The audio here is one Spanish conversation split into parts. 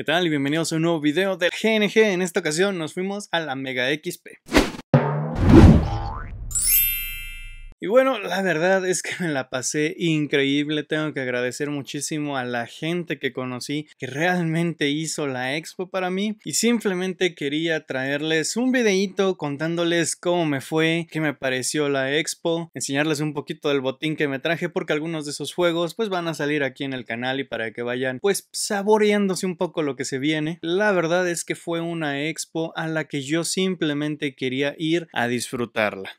¿Qué tal? y Bienvenidos a un nuevo video del GNG. En esta ocasión nos fuimos a la Mega XP. Y bueno, la verdad es que me la pasé increíble. Tengo que agradecer muchísimo a la gente que conocí que realmente hizo la expo para mí. Y simplemente quería traerles un videito contándoles cómo me fue, qué me pareció la expo, enseñarles un poquito del botín que me traje porque algunos de esos juegos pues van a salir aquí en el canal y para que vayan pues saboreándose un poco lo que se viene. La verdad es que fue una expo a la que yo simplemente quería ir a disfrutarla.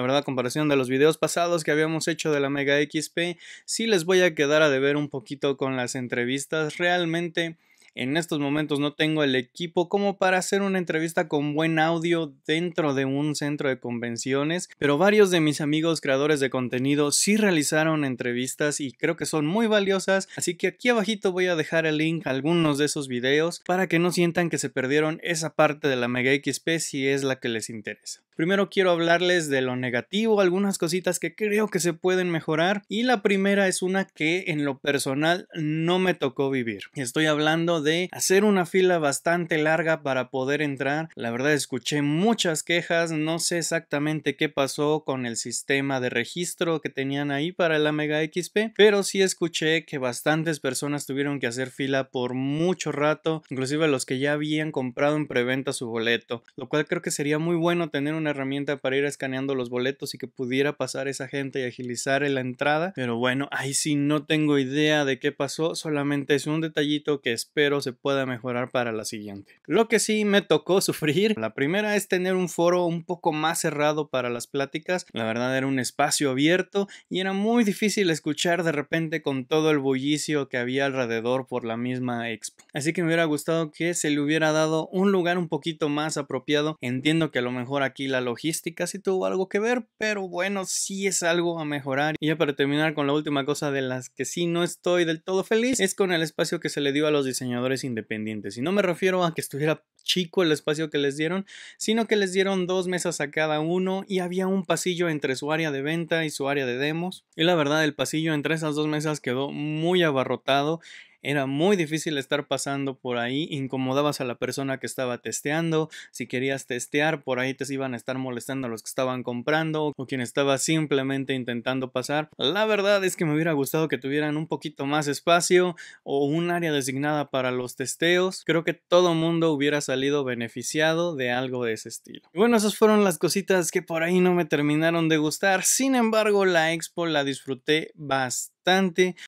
La verdad, comparación de los videos pasados que habíamos hecho de la Mega XP, sí les voy a quedar a deber un poquito con las entrevistas. Realmente en estos momentos no tengo el equipo como para hacer una entrevista con buen audio dentro de un centro de convenciones, pero varios de mis amigos creadores de contenido sí realizaron entrevistas y creo que son muy valiosas, así que aquí abajito voy a dejar el link a algunos de esos videos para que no sientan que se perdieron esa parte de la Mega XP si es la que les interesa. Primero quiero hablarles de lo negativo, algunas cositas que creo que se pueden mejorar y la primera es una que en lo personal no me tocó vivir. Estoy hablando de hacer una fila bastante larga para poder entrar. La verdad escuché muchas quejas, no sé exactamente qué pasó con el sistema de registro que tenían ahí para la Mega XP, pero sí escuché que bastantes personas tuvieron que hacer fila por mucho rato, inclusive los que ya habían comprado en preventa su boleto, lo cual creo que sería muy bueno tener una herramienta para ir escaneando los boletos y que pudiera pasar esa gente y agilizar la entrada. Pero bueno, ahí sí no tengo idea de qué pasó, solamente es un detallito que espero se pueda mejorar para la siguiente. Lo que sí me tocó sufrir, la primera es tener un foro un poco más cerrado para las pláticas, la verdad era un espacio abierto y era muy difícil escuchar de repente con todo el bullicio que había alrededor por la misma expo. Así que me hubiera gustado que se le hubiera dado un lugar un poquito más apropiado, entiendo que a lo mejor aquí la logística sí tuvo algo que ver, pero bueno, sí es algo a mejorar. Y ya para terminar con la última cosa de las que sí no estoy del todo feliz, es con el espacio que se le dio a los diseñadores independientes. Y no me refiero a que estuviera chico el espacio que les dieron, sino que les dieron dos mesas a cada uno y había un pasillo entre su área de venta y su área de demos. Y la verdad, el pasillo entre esas dos mesas quedó muy abarrotado era muy difícil estar pasando por ahí, incomodabas a la persona que estaba testeando, si querías testear, por ahí te iban a estar molestando a los que estaban comprando o quien estaba simplemente intentando pasar. La verdad es que me hubiera gustado que tuvieran un poquito más espacio o un área designada para los testeos. Creo que todo mundo hubiera salido beneficiado de algo de ese estilo. bueno, esas fueron las cositas que por ahí no me terminaron de gustar. Sin embargo, la expo la disfruté bastante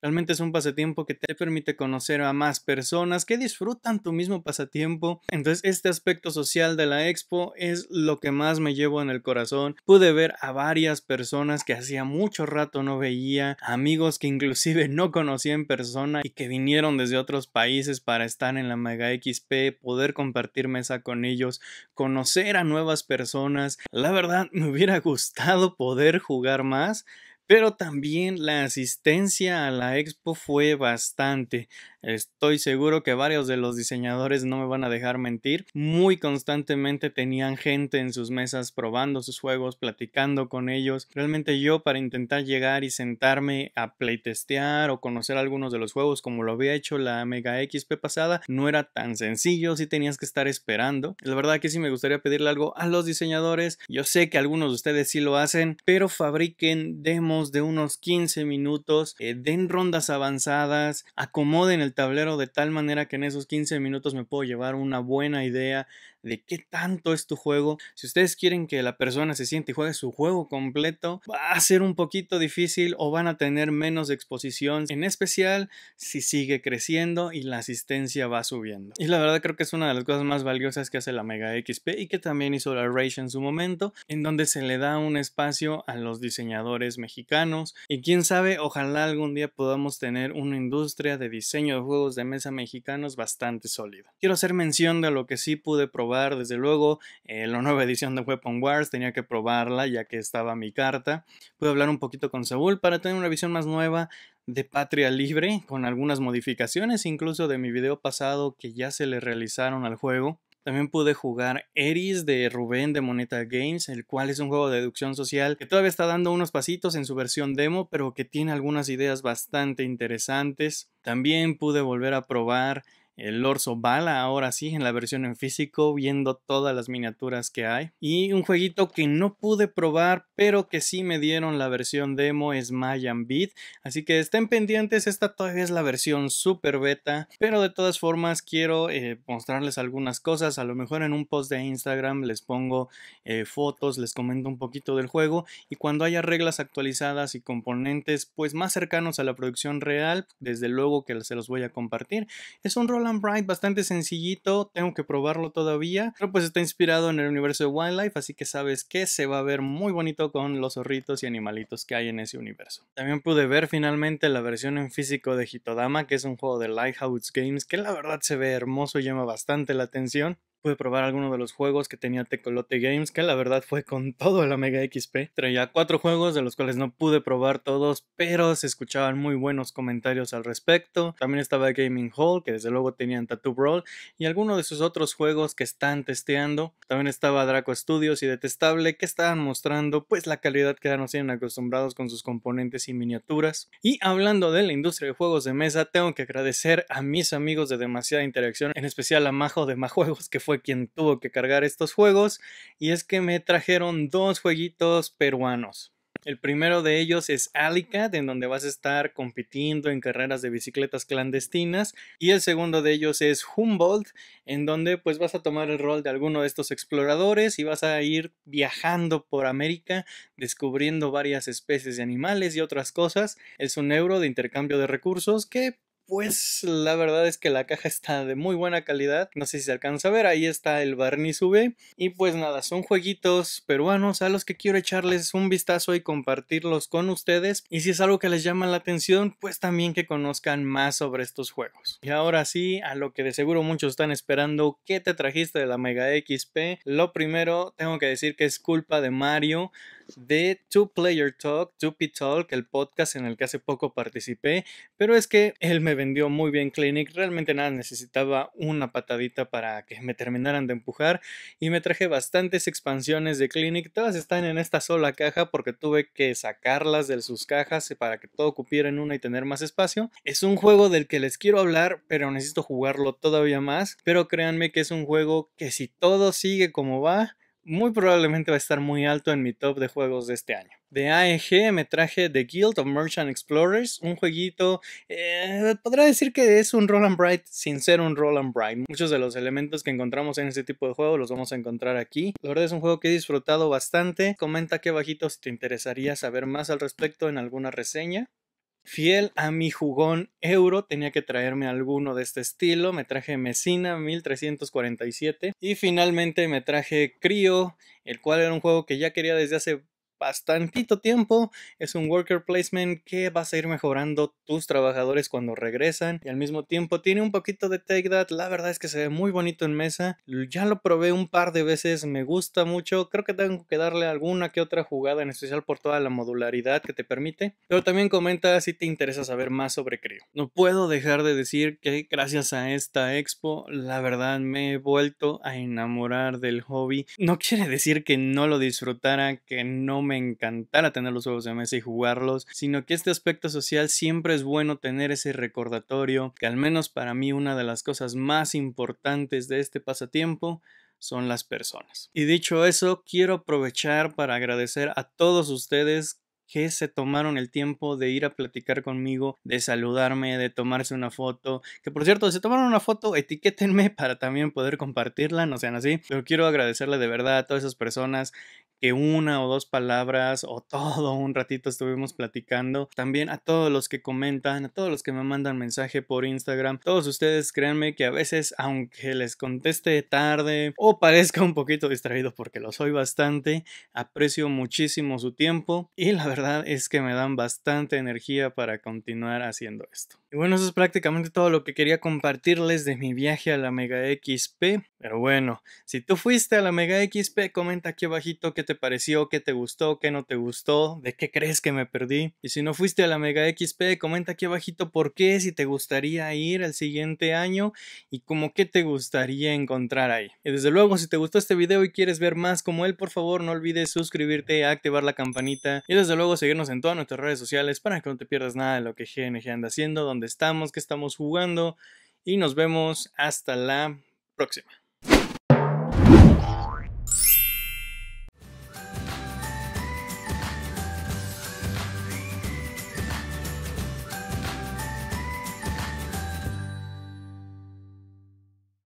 Realmente es un pasatiempo que te permite conocer a más personas que disfrutan tu mismo pasatiempo. Entonces este aspecto social de la expo es lo que más me llevo en el corazón. Pude ver a varias personas que hacía mucho rato no veía, amigos que inclusive no conocía en persona y que vinieron desde otros países para estar en la Mega XP, poder compartir mesa con ellos, conocer a nuevas personas. La verdad me hubiera gustado poder jugar más, pero también la asistencia a la expo fue bastante. Estoy seguro que varios de los diseñadores no me van a dejar mentir. Muy constantemente tenían gente en sus mesas probando sus juegos, platicando con ellos. Realmente yo para intentar llegar y sentarme a playtestear o conocer algunos de los juegos como lo había hecho la Mega XP pasada, no era tan sencillo, si tenías que estar esperando. La verdad que sí me gustaría pedirle algo a los diseñadores. Yo sé que algunos de ustedes sí lo hacen, pero fabriquen demos de unos 15 minutos, eh, den rondas avanzadas, acomoden el tablero de tal manera que en esos 15 minutos me puedo llevar una buena idea de qué tanto es tu juego. Si ustedes quieren que la persona se siente y juegue su juego completo, va a ser un poquito difícil o van a tener menos exposición, en especial si sigue creciendo y la asistencia va subiendo. Y la verdad creo que es una de las cosas más valiosas que hace la Mega XP y que también hizo la Rage en su momento, en donde se le da un espacio a los diseñadores mexicanos y quién sabe, ojalá algún día podamos tener una industria de diseño de juegos de mesa mexicanos bastante sólida. Quiero hacer mención de lo que sí pude probar desde luego, eh, la nueva edición de Weapon Wars, tenía que probarla ya que estaba mi carta. Pude hablar un poquito con Saúl para tener una visión más nueva de Patria Libre, con algunas modificaciones incluso de mi video pasado que ya se le realizaron al juego. También pude jugar Eris de Rubén de Moneta Games, el cual es un juego de deducción social que todavía está dando unos pasitos en su versión demo, pero que tiene algunas ideas bastante interesantes. También pude volver a probar el Orso Bala, ahora sí, en la versión en físico, viendo todas las miniaturas que hay. Y un jueguito que no pude probar, pero que sí me dieron la versión demo, es Mayan Beat. Así que estén pendientes, esta todavía es la versión super beta, pero de todas formas quiero eh, mostrarles algunas cosas. A lo mejor en un post de Instagram les pongo eh, fotos, les comento un poquito del juego y cuando haya reglas actualizadas y componentes pues más cercanos a la producción real, desde luego que se los voy a compartir. Es un rol bastante sencillito, tengo que probarlo todavía, pero pues está inspirado en el universo de Wildlife, así que sabes que se va a ver muy bonito con los zorritos y animalitos que hay en ese universo. También pude ver finalmente la versión en físico de Hitodama, que es un juego de Lighthouse Games que la verdad se ve hermoso y llama bastante la atención pude probar alguno de los juegos que tenía Tecolote Games, que la verdad fue con todo el Mega XP. Traía cuatro juegos de los cuales no pude probar todos, pero se escuchaban muy buenos comentarios al respecto. También estaba Gaming Hall, que desde luego tenían Tattoo Brawl, y algunos de sus otros juegos que están testeando. También estaba Draco Studios y Detestable, que estaban mostrando pues la calidad que ya nos tienen acostumbrados con sus componentes y miniaturas. Y hablando de la industria de juegos de mesa, tengo que agradecer a mis amigos de demasiada interacción, en especial a Majo de Majuegos, que fue quien tuvo que cargar estos juegos y es que me trajeron dos jueguitos peruanos. El primero de ellos es Alicat, en donde vas a estar compitiendo en carreras de bicicletas clandestinas. Y el segundo de ellos es Humboldt, en donde pues vas a tomar el rol de alguno de estos exploradores y vas a ir viajando por América, descubriendo varias especies de animales y otras cosas. Es un euro de intercambio de recursos que pues la verdad es que la caja está de muy buena calidad. No sé si se alcanza a ver, ahí está el barniz UV Y pues nada, son jueguitos peruanos a los que quiero echarles un vistazo y compartirlos con ustedes. Y si es algo que les llama la atención, pues también que conozcan más sobre estos juegos. Y ahora sí, a lo que de seguro muchos están esperando, ¿qué te trajiste de la Mega XP? Lo primero, tengo que decir que es culpa de Mario de Two Player Talk, Two P Talk, el podcast en el que hace poco participé, pero es que él me vendió muy bien Clinic, realmente nada, necesitaba una patadita para que me terminaran de empujar y me traje bastantes expansiones de Clinic, todas están en esta sola caja porque tuve que sacarlas de sus cajas para que todo cupiera en una y tener más espacio. Es un juego del que les quiero hablar, pero necesito jugarlo todavía más, pero créanme que es un juego que si todo sigue como va, muy probablemente va a estar muy alto en mi top de juegos de este año. De AEG me traje The Guild of Merchant Explorers, un jueguito, eh, podrá decir que es un Roll Bright sin ser un Roll Bright. Muchos de los elementos que encontramos en este tipo de juegos los vamos a encontrar aquí. La verdad es un juego que he disfrutado bastante. Comenta qué abajito si te interesaría saber más al respecto en alguna reseña. Fiel a mi jugón euro, tenía que traerme alguno de este estilo. Me traje Mesina 1347 y finalmente me traje Crio, el cual era un juego que ya quería desde hace bastantito tiempo. Es un worker placement que vas a ir mejorando tus trabajadores cuando regresan y al mismo tiempo tiene un poquito de take that. La verdad es que se ve muy bonito en mesa. Ya lo probé un par de veces, me gusta mucho. Creo que tengo que darle alguna que otra jugada, en especial por toda la modularidad que te permite. Pero también comenta si te interesa saber más sobre Creo. No puedo dejar de decir que gracias a esta expo, la verdad me he vuelto a enamorar del hobby. No quiere decir que no lo disfrutara, que no me Encantar a tener los juegos de mesa y jugarlos, sino que este aspecto social siempre es bueno tener ese recordatorio, que al menos para mí una de las cosas más importantes de este pasatiempo son las personas. Y dicho eso, quiero aprovechar para agradecer a todos ustedes que se tomaron el tiempo de ir a platicar conmigo, de saludarme, de tomarse una foto. Que por cierto, si tomaron una foto, etiquétenme para también poder compartirla, no sean así. Pero quiero agradecerle de verdad a todas esas personas que una o dos palabras o todo un ratito estuvimos platicando. También a todos los que comentan, a todos los que me mandan mensaje por Instagram, todos ustedes créanme que a veces aunque les conteste tarde o parezca un poquito distraído porque lo soy bastante, aprecio muchísimo su tiempo y la verdad es que me dan bastante energía para continuar haciendo esto. Y bueno, eso es prácticamente todo lo que quería compartirles de mi viaje a la Mega XP. Pero bueno, si tú fuiste a la Mega XP, comenta aquí abajito qué te pareció, qué te gustó, qué no te gustó, de qué crees que me perdí. Y si no fuiste a la Mega XP, comenta aquí abajito por qué, si te gustaría ir al siguiente año y como qué te gustaría encontrar ahí. Y desde luego, si te gustó este video y quieres ver más como él, por favor no olvides suscribirte, activar la campanita y desde luego seguirnos en todas nuestras redes sociales para que no te pierdas nada de lo que GNG anda haciendo, dónde estamos, qué estamos jugando y nos vemos hasta la próxima.